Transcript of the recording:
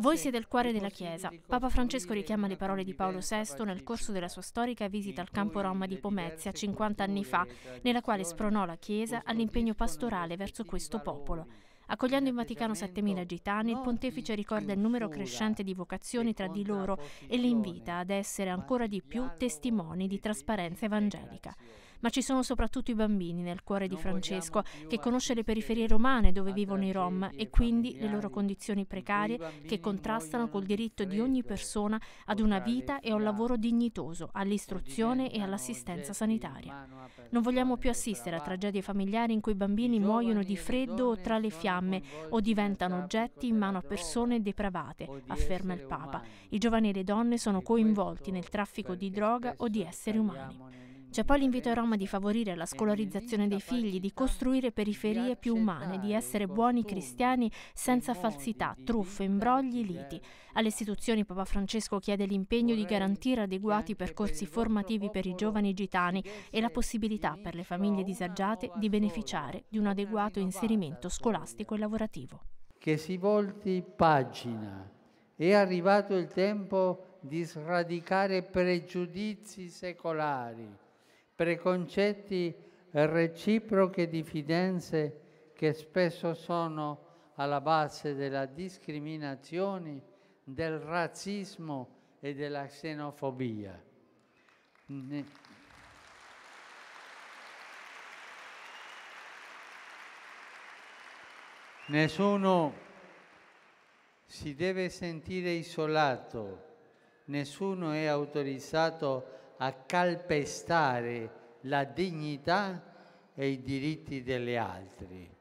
Voi siete il cuore della Chiesa. Papa Francesco richiama le parole di Paolo VI nel corso della sua storica visita al campo Roma di Pomezia 50 anni fa, nella quale spronò la Chiesa all'impegno pastorale verso questo popolo. Accogliendo in Vaticano 7.000 gitani, il pontefice ricorda il numero crescente di vocazioni tra di loro e li invita ad essere ancora di più testimoni di trasparenza evangelica ma ci sono soprattutto i bambini nel cuore di Francesco, che conosce le periferie romane dove vivono i rom e quindi le loro condizioni precarie che contrastano col diritto di ogni persona ad una vita e a un lavoro dignitoso, all'istruzione e all'assistenza sanitaria. Non vogliamo più assistere a tragedie familiari in cui i bambini muoiono di freddo o tra le fiamme o diventano oggetti in mano a persone depravate, afferma il Papa. I giovani e le donne sono coinvolti nel traffico di droga o di esseri umani. C'è poi l'invito ai Roma di favorire la scolarizzazione dei figli, di costruire periferie più umane, di essere buoni cristiani senza falsità, truffe, imbrogli, liti. Alle istituzioni Papa Francesco chiede l'impegno di garantire adeguati percorsi formativi per i giovani gitani e la possibilità per le famiglie disagiate di beneficiare di un adeguato inserimento scolastico e lavorativo. Che si volti pagina. È arrivato il tempo di sradicare pregiudizi secolari preconcetti reciproche diffidenze che spesso sono alla base della discriminazione, del razzismo e della xenofobia. Nessuno si deve sentire isolato, nessuno è autorizzato a a calpestare la dignità e i diritti delle altre.